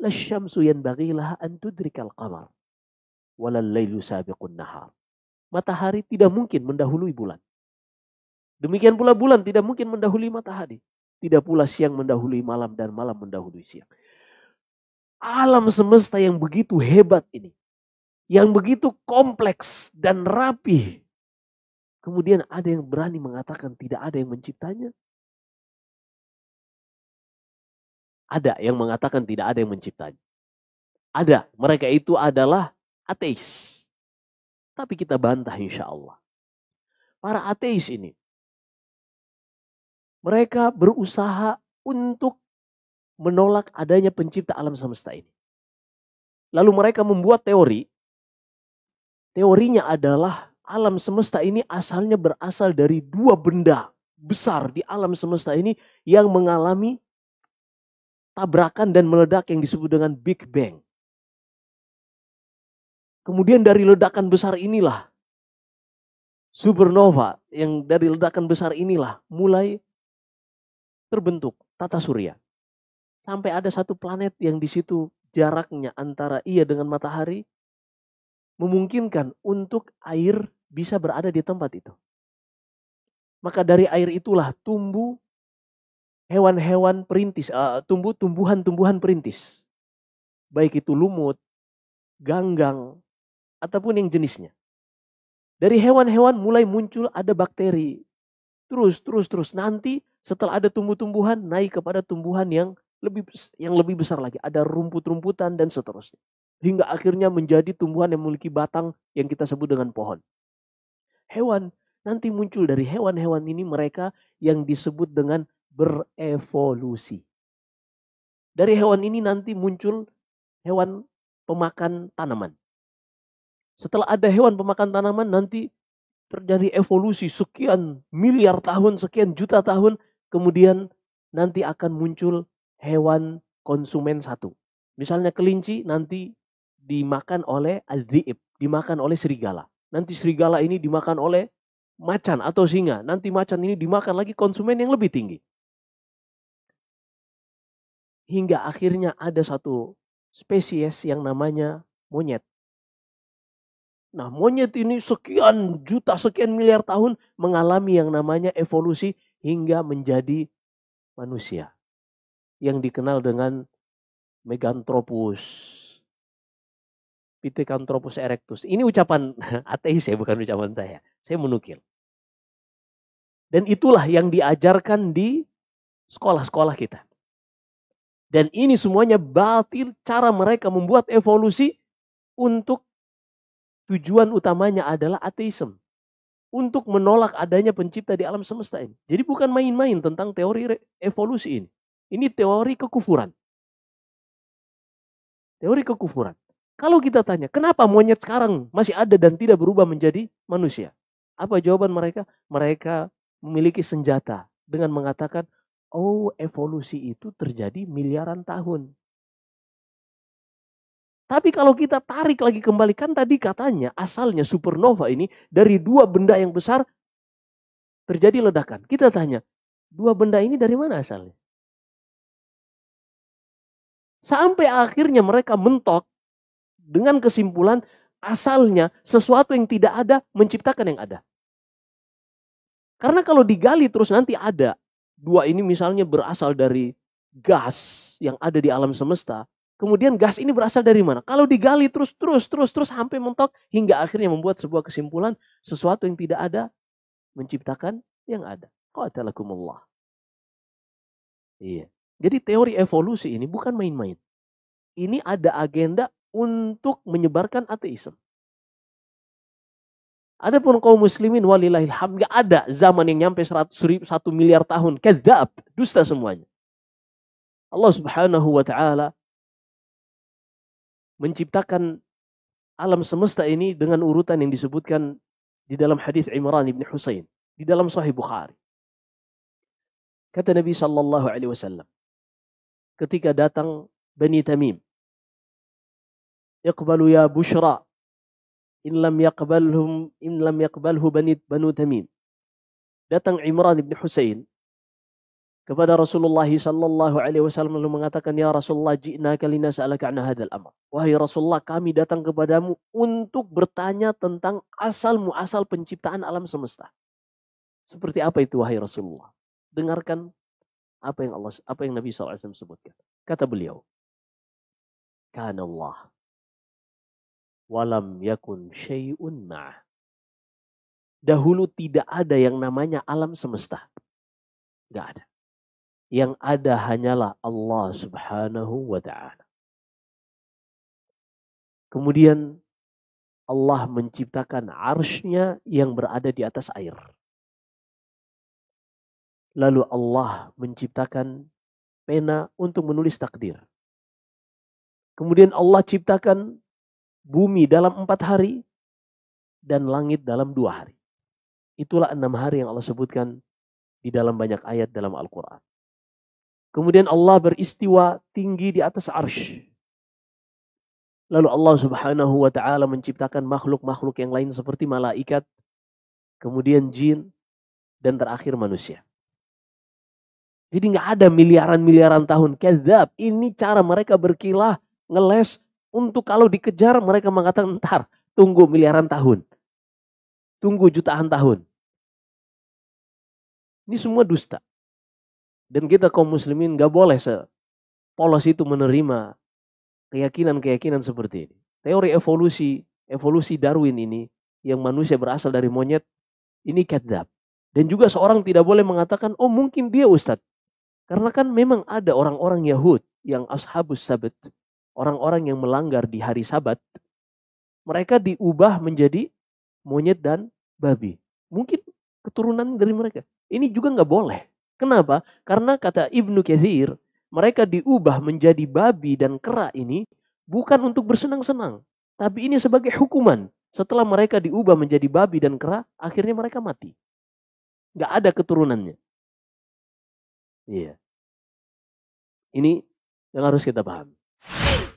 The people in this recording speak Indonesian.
Lasyamsu an tudrikal qamar. Walal lailu sabiqun Matahari tidak mungkin mendahului bulan. Demikian pula bulan tidak mungkin mendahului matahari. Tidak pula siang mendahului malam dan malam mendahului siang. Alam semesta yang begitu hebat ini. Yang begitu kompleks dan rapi. Kemudian ada yang berani mengatakan tidak ada yang menciptanya, Ada yang mengatakan tidak ada yang menciptanya. Ada, mereka itu adalah ateis. Tapi kita bantah insya Allah. Para ateis ini, mereka berusaha untuk menolak adanya pencipta alam semesta ini. Lalu mereka membuat teori. Teorinya adalah alam semesta ini asalnya berasal dari dua benda besar di alam semesta ini yang mengalami tabrakan dan meledak yang disebut dengan Big Bang. Kemudian dari ledakan besar inilah supernova yang dari ledakan besar inilah mulai terbentuk tata surya. Sampai ada satu planet yang di situ jaraknya antara ia dengan matahari memungkinkan untuk air bisa berada di tempat itu. Maka dari air itulah tumbuh hewan-hewan perintis, uh, eh, tumbuh tumbuhan-tumbuhan perintis. Baik itu lumut, ganggang, ataupun yang jenisnya. Dari hewan-hewan mulai muncul ada bakteri. Terus, terus, terus. Nanti setelah ada tumbuh-tumbuhan naik kepada tumbuhan yang lebih yang lebih besar lagi. Ada rumput-rumputan dan seterusnya. Hingga akhirnya menjadi tumbuhan yang memiliki batang yang kita sebut dengan pohon. Hewan nanti muncul dari hewan-hewan ini mereka yang disebut dengan berevolusi. Dari hewan ini nanti muncul hewan pemakan tanaman. Setelah ada hewan pemakan tanaman nanti terjadi evolusi sekian miliar tahun, sekian juta tahun, kemudian nanti akan muncul hewan konsumen satu. Misalnya kelinci nanti dimakan oleh al dimakan oleh serigala. Nanti serigala ini dimakan oleh macan atau singa. Nanti macan ini dimakan lagi konsumen yang lebih tinggi. Hingga akhirnya ada satu spesies yang namanya monyet. Nah, monyet ini sekian juta, sekian miliar tahun mengalami yang namanya evolusi hingga menjadi manusia yang dikenal dengan Meganthropus. Pithecanthropus erectus. Ini ucapan ateis ya, bukan ucapan saya. Saya menukil. Dan itulah yang diajarkan di sekolah-sekolah kita. Dan ini semuanya batil cara mereka membuat evolusi untuk tujuan utamanya adalah ateisme. Untuk menolak adanya pencipta di alam semesta ini. Jadi bukan main-main tentang teori evolusi ini. Ini teori kekufuran. Teori kekufuran. Kalau kita tanya, kenapa monyet sekarang masih ada dan tidak berubah menjadi manusia? Apa jawaban mereka? Mereka memiliki senjata dengan mengatakan oh evolusi itu terjadi miliaran tahun. Tapi kalau kita tarik lagi kembalikan tadi katanya asalnya supernova ini dari dua benda yang besar terjadi ledakan. Kita tanya, dua benda ini dari mana asalnya? Sampai akhirnya mereka mentok dengan kesimpulan asalnya sesuatu yang tidak ada menciptakan yang ada. Karena kalau digali terus nanti ada, dua ini misalnya berasal dari gas yang ada di alam semesta, kemudian gas ini berasal dari mana? Kalau digali terus terus terus terus sampai mentok hingga akhirnya membuat sebuah kesimpulan sesuatu yang tidak ada menciptakan yang ada. Qatalakumullah. Iya. Jadi teori evolusi ini bukan main-main. Ini ada agenda untuk menyebarkan ateisme. Adapun kaum muslimin walillahilham gak ada zaman yang nyampe 100 ribu, 1 miliar tahun. Kedap, dusta semuanya. Allah subhanahu wa ta'ala menciptakan alam semesta ini dengan urutan yang disebutkan di dalam hadis Imran ibn Husain di dalam Sahih Bukhari. Kata Nabi Shallallahu Alaihi Wasallam ketika datang Bani Tamim, "Iqbalu ya Bushra in lam yaqbalhum in lam yaqbalhu bani banu Tamim. Datang Imran bin Husain kepada Rasulullah sallallahu alaihi wasallam lalu mengatakan ya Rasulullah jina kalina sa'alaka an hadzal amr. Wahai Rasulullah kami datang kepadamu untuk bertanya tentang asal muasal penciptaan alam semesta. Seperti apa itu wahai Rasulullah? Dengarkan apa yang Allah apa yang Nabi sallallahu alaihi wasallam sebutkan. Kata beliau, "Kana Allah walam yakun syai'un ma'ah. Dahulu tidak ada yang namanya alam semesta. Tidak ada. Yang ada hanyalah Allah subhanahu wa ta'ala. Kemudian Allah menciptakan arsnya yang berada di atas air. Lalu Allah menciptakan pena untuk menulis takdir. Kemudian Allah ciptakan bumi dalam empat hari, dan langit dalam dua hari. Itulah enam hari yang Allah sebutkan di dalam banyak ayat dalam Al-Quran. Kemudian Allah beristiwa tinggi di atas arsh. Lalu Allah subhanahu wa ta'ala menciptakan makhluk-makhluk yang lain seperti malaikat, kemudian jin, dan terakhir manusia. Jadi nggak ada miliaran-miliaran tahun. Kezab, ini cara mereka berkilah, ngeles, untuk kalau dikejar mereka mengatakan ntar tunggu miliaran tahun. Tunggu jutaan tahun. Ini semua dusta. Dan kita kaum muslimin gak boleh sepolos itu menerima keyakinan-keyakinan seperti ini. Teori evolusi, evolusi Darwin ini yang manusia berasal dari monyet, ini kedap. Dan juga seorang tidak boleh mengatakan, oh mungkin dia Ustadz. Karena kan memang ada orang-orang Yahud yang ashabus sabat orang-orang yang melanggar di hari Sabat, mereka diubah menjadi monyet dan babi. Mungkin keturunan dari mereka. Ini juga nggak boleh. Kenapa? Karena kata Ibnu Kezir, mereka diubah menjadi babi dan kera ini bukan untuk bersenang-senang, tapi ini sebagai hukuman. Setelah mereka diubah menjadi babi dan kera, akhirnya mereka mati. Nggak ada keturunannya. Iya. Ini yang harus kita pahami. Hey!